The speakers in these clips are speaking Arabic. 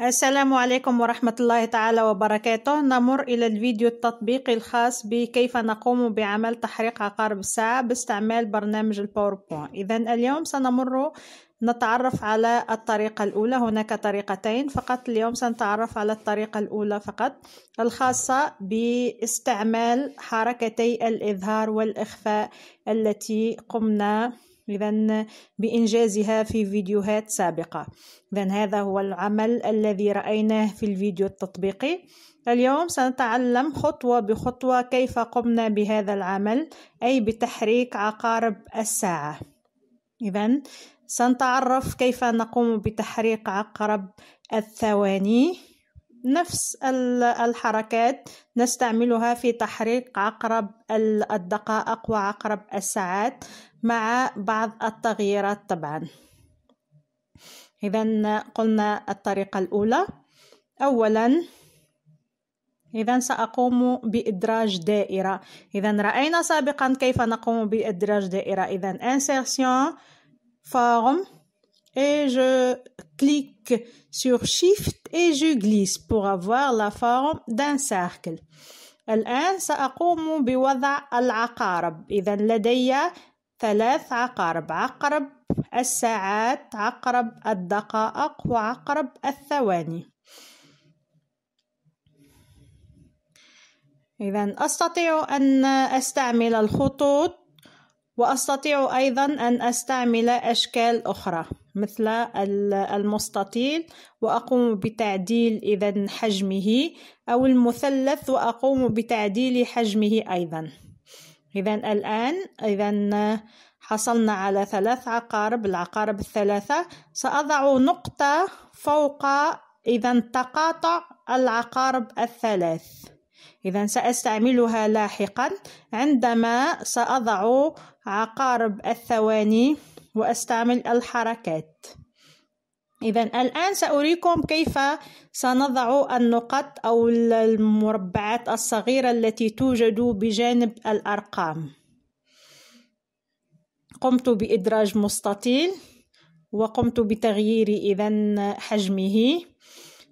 السلام عليكم ورحمة الله تعالى وبركاته نمر إلى الفيديو التطبيقي الخاص بكيف نقوم بعمل تحريق عقارب الساعة باستعمال برنامج الباوربوينت إذا اليوم سنمر نتعرف على الطريقة الأولى هناك طريقتين فقط اليوم سنتعرف على الطريقة الأولى فقط الخاصة باستعمال حركتي الإظهار والإخفاء التي قمنا إذا بإنجازها في فيديوهات سابقة إذا هذا هو العمل الذي رأيناه في الفيديو التطبيقي اليوم سنتعلم خطوة بخطوة كيف قمنا بهذا العمل أي بتحريك عقارب الساعة إذا سنتعرف كيف نقوم بتحريك عقرب الثواني نفس الحركات نستعملها في تحريك عقرب الدقائق وعقرب الساعات مع بعض التغييرات طبعا إذا قلنا الطريقة الأولى أولا إذا سأقوم بإدراج دائرة إذا رأينا سابقا كيف نقوم بإدراج دائرة إذا insertion فورم اي جو كليك سور شيفت اي جو غليس بور افوار لا فورم دان سيركل الآن سأقوم بوضع العقارب إذا لدي ثلاث عقارب عقرب الساعات عقرب الدقائق وعقرب الثواني إذا أستطيع أن أستعمل الخطوط وأستطيع أيضا أن أستعمل أشكال أخرى مثل المستطيل وأقوم بتعديل إذا حجمه أو المثلث وأقوم بتعديل حجمه أيضا إذا الآن إذا حصلنا على ثلاث عقارب العقارب الثلاثة سأضع نقطة فوق إذا تقاطع العقارب الثلاث إذا سأستعملها لاحقا عندما سأضع عقارب الثواني وأستعمل الحركات إذا الآن سأريكم كيف سنضع النقط أو المربعات الصغيرة التي توجد بجانب الأرقام قمت بإدراج مستطيل وقمت بتغيير إذا حجمه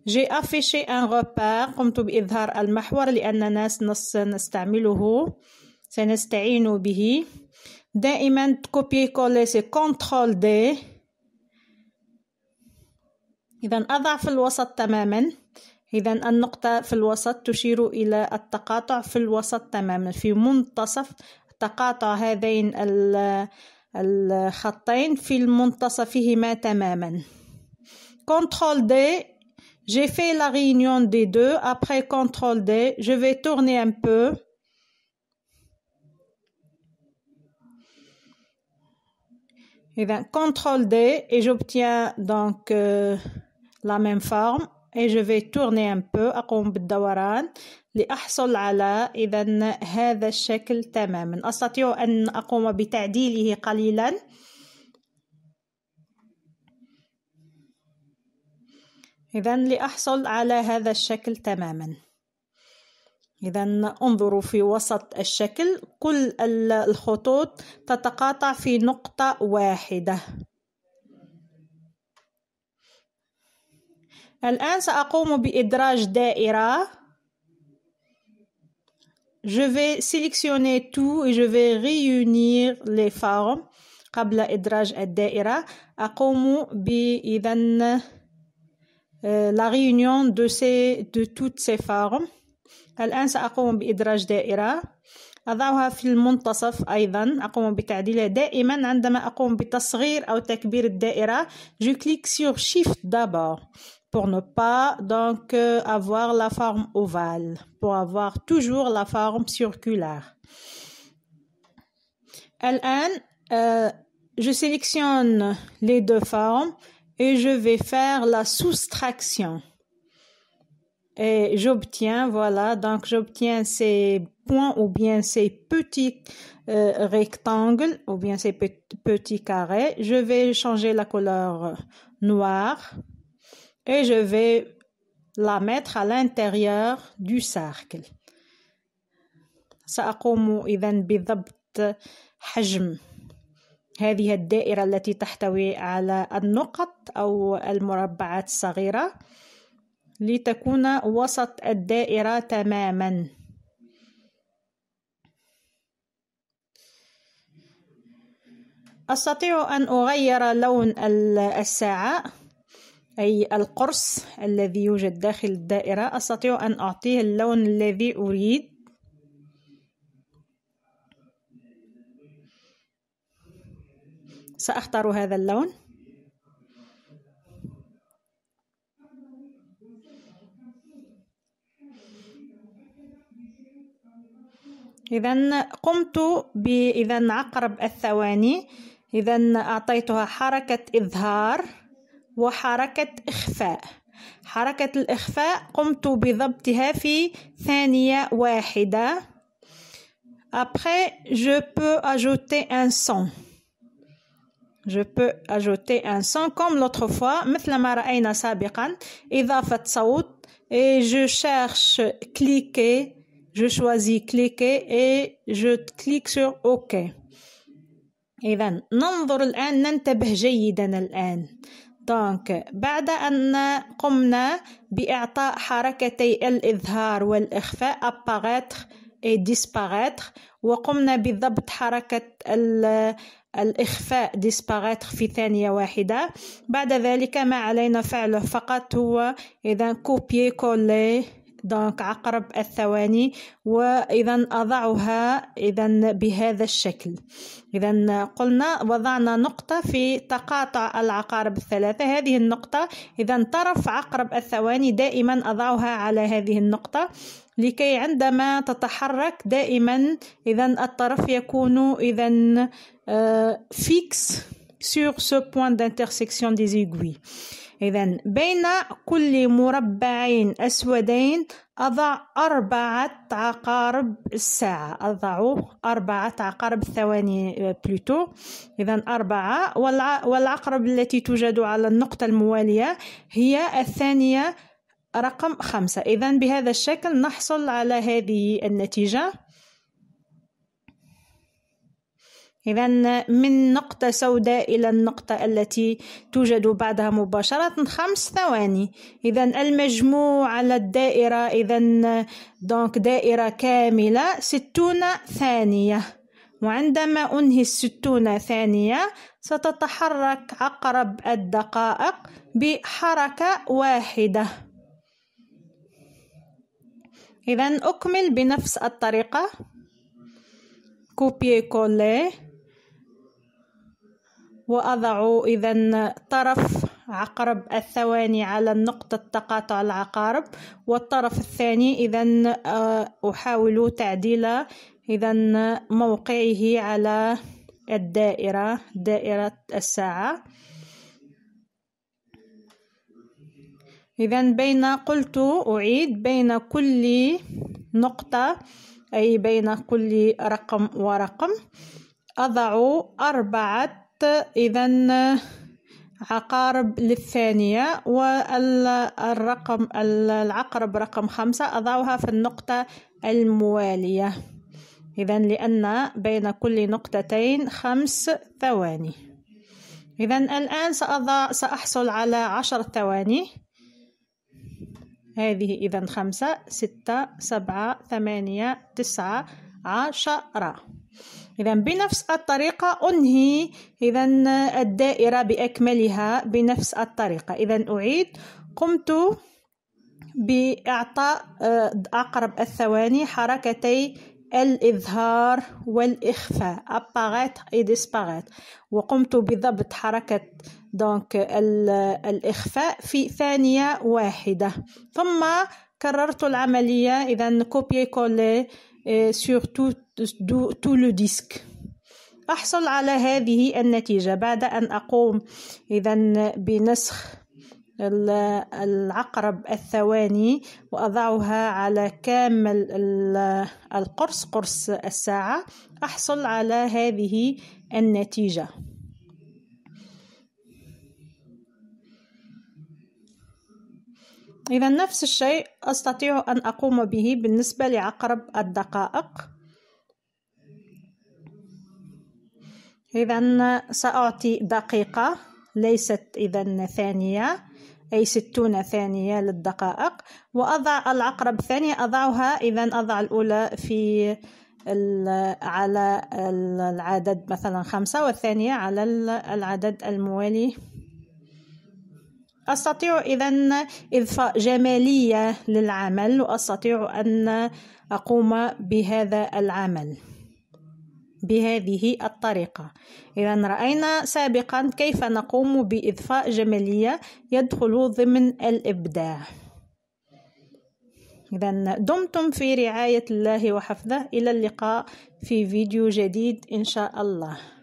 جي أفيشي أن غوبار قمت بإظهار المحور لأننا سنستعمله سنستعين به دائما كوبي كولي سي كونترول دي إذا أضع في الوسط تماما إذا النقطة في الوسط تشير إلى التقاطع في الوسط تماما في منتصف تقاطع هذين الخطين في منتصفهما تماما كنترول دي j'ai fait la réunion des deux après CTRL D je vais tourner un peu إذا CTRL D et j'obtiens donc euh, لا ميم فورم اي جو في تورني ان بو أقوم بالدوران لأحصل على إذا هذا الشكل تماما أستطيع أن أقوم بتعديله قليلا إذا لأحصل على هذا الشكل تماما إذا انظروا في وسط الشكل كل الخطوط تتقاطع في نقطة واحدة الآن سأقوم بإدراج دائرة. Je vais sélectionner tout et je vais réunir les formes قبل إدراج الدائرة. أقوم بإذن آه، la réunion de, ces, de toutes ces formes. الآن سأقوم بإدراج دائرة. أضعها في المنتصف أيضا أقوم بتعديلها دائما عندما أقوم بتصغير أو تكبير الدائرة je clique sur shift d'abord pour ne pas donc euh, avoir la forme ovale, pour avoir toujours la forme circulaire. LN, euh, je sélectionne les deux formes et je vais faire la soustraction. Et j'obtiens, voilà, donc j'obtiens ces points ou bien ces petits euh, rectangles ou bien ces petits carrés. Je vais changer la couleur noire et je vais la mettre à l'intérieur du cercle سأقوم إذا بضبط حجم هذه الدائرة التي تحتوي على النقط أو المربعات الصغيرة لتكون وسط الدائرة تماما أستطيع أن أغير لون الساعة أي القرص الذي يوجد داخل الدائرة أستطيع أن أعطيه اللون الذي أريد سأختار هذا اللون إذا قمت بإذا عقرب الثواني إذا أعطيتها حركة إظهار وحركة إخفاء حركة الإخفاء قمت بضبطها في ثانية واحدة Après, je peux ajouter un son. Je peux ajouter un son comme l'autre fois, مثل ما رأينا سابقا, إضافة صوت, et je cherche cliquer, je choisis cliquer et je clique sur OK. إذا ننظر الآن ننتبه جيدا الآن دونك بعد أن قمنا بإعطاء حركتي الإظهار والإخفاء apparaître et disparaître وقمنا بضبط حركة الإخفاء disparaître في ثانية واحدة بعد ذلك ما علينا فعله فقط هو إذا كوبيي كولي دونك عقرب الثواني وإذا أضعها إذا بهذا الشكل إذا قلنا وضعنا نقطة في تقاطع العقارب الثلاثة هذه النقطة إذا طرف عقرب الثواني دائما أضعها على هذه النقطة لكي عندما تتحرك دائما إذا الطرف يكون إذا فيكس سور سو point دانتيرسيكسيون دي إذا بين كل مربعين أسودين أضع أربعة عقارب الساعة أضع أربعة عقارب الثواني بلوتو آه، إذا أربعة والعقرب التي توجد على النقطة الموالية هي الثانية رقم خمسة إذا بهذا الشكل نحصل على هذه النتيجة إذا من نقطة سوداء إلى النقطة التي توجد بعدها مباشرة خمس ثواني إذا المجموع على الدائرة إذا دونك دائرة كاملة ستون ثانية وعندما أنهي الستون ثانية ستتحرك عقرب الدقائق بحركة واحدة إذا أكمل بنفس الطريقة كوبي كولي وأضع إذا طرف عقرب الثواني على نقطة تقاطع العقارب والطرف الثاني إذا آه، أحاول تعديل إذا موقعه على الدائرة دائرة الساعة إذا بين قلت أعيد بين كل نقطة أي بين كل رقم ورقم أضع أربعة إذا عقارب للثانية والرقم العقرب رقم خمسة أضعها في النقطة الموالية إذا لأن بين كل نقطتين خمس ثواني إذا الآن سأضع سأحصل على عشر ثواني هذه إذا خمسة ستة سبعة ثمانية تسعة عشرة إذا بنفس الطريقة أنهي إذا الدائرة بأكملها بنفس الطريقة إذا أعيد قمت بإعطاء آه، أقرب الثواني حركتي الإظهار والإخفاء أباغات إي ديسباغات وقمت بضبط حركة دونك الإخفاء في ثانية واحدة ثم كررت العملية إذا كوبي كولي سور toute tout le disque أحصل على هذه النتيجة بعد أن أقوم إذا بنسخ العقرب الثواني وأضعها على كامل القرص قرص الساعة أحصل على هذه النتيجة إذا نفس الشيء أستطيع أن أقوم به بالنسبة لعقرب الدقائق إذا سأعطي دقيقة ليست إذا ثانية أي ستون ثانية للدقائق وأضع العقرب الثانية أضعها إذا أضع الأولى في على العدد مثلا خمسة والثانية على العدد الموالي أستطيع إذا إضفاء جمالية للعمل وأستطيع أن أقوم بهذا العمل بهذه الطريقة إذا رأينا سابقا كيف نقوم بإضفاء جمالية يدخل ضمن الإبداع إذا دمتم في رعاية الله وحفظه إلى اللقاء في فيديو جديد إن شاء الله